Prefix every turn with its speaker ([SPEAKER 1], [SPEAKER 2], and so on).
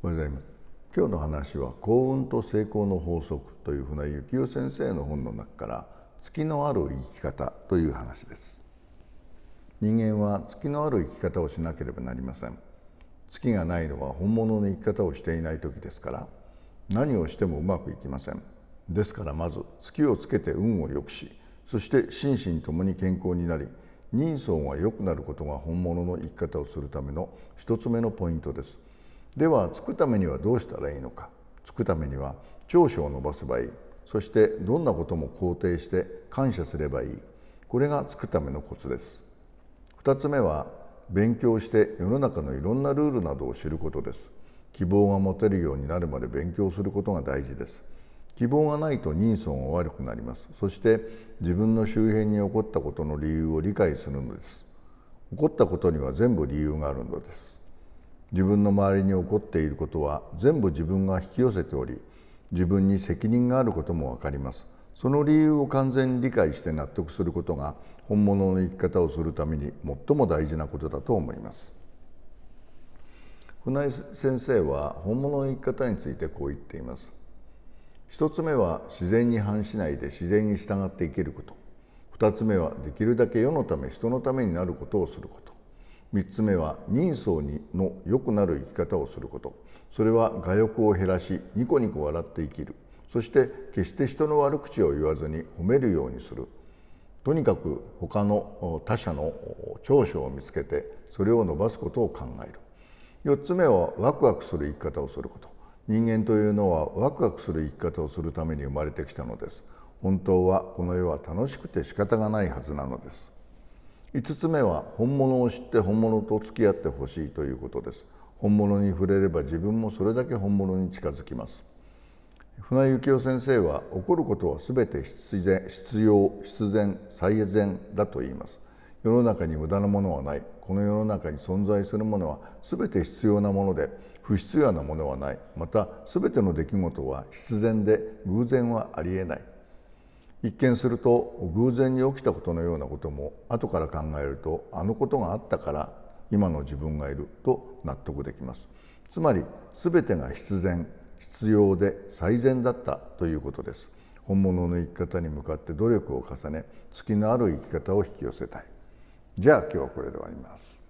[SPEAKER 1] おはようございます今日の話は幸運と成功の法則というふうな幸雄先生の本の中から月のある生き方という話です人間は月のある生き方をしなければなりません月がないのは本物の生き方をしていない時ですから何をしてもうまくいきませんですからまず月をつけて運を良くしそして心身ともに健康になり人相が良くなることが本物の生き方をするための一つ目のポイントですではつくためにはどうしたらいいのかつくためには長所を伸ばせばいいそしてどんなことも肯定して感謝すればいいこれがつくためのコツです2つ目は勉強して世の中のいろんなルールなどを知ることです希望が持てるようになるまで勉強することが大事です希望がないと人相が悪くなりますそして自分の周辺に起こったことの理由を理解するのです起こったことには全部理由があるのです自分の周りに起こっていることは全部自分が引き寄せており自分に責任があることも分かりますその理由を完全に理解して納得することが本物の生き方をするために最も大事なことだと思います船井先生は本物の生き方についてこう言っています一つ目は自然に反しないで自然に従って生きること二つ目はできるだけ世のため人のためになることをすること3つ目は人相にの良くなる生き方をすることそれは我欲を減らしニコニコ笑って生きるそして決して人の悪口を言わずに褒めるようにするとにかく他の他者の長所を見つけてそれを伸ばすことを考える4つ目はワクワクする生き方をすること人間というのはワクワクする生き方をするために生まれてきたのです本当はこの世は楽しくて仕方がないはずなのです5つ目は本物を知って本物と付き合ってほしいということです本物に触れれば自分もそれだけ本物に近づきます船幸夫先生は起こることは全て必然必要必然最善だと言います世の中に無駄なものはないこの世の中に存在するものは全て必要なもので不必要なものはないまた全ての出来事は必然で偶然はありえない一見すると偶然に起きたことのようなことも後から考えるとあのことがあったから今の自分がいると納得できますつまり全てが必然必要で最善だったということです本物の生き方に向かって努力を重ね月のある生き方を引き寄せたいじゃあ今日はこれで終わります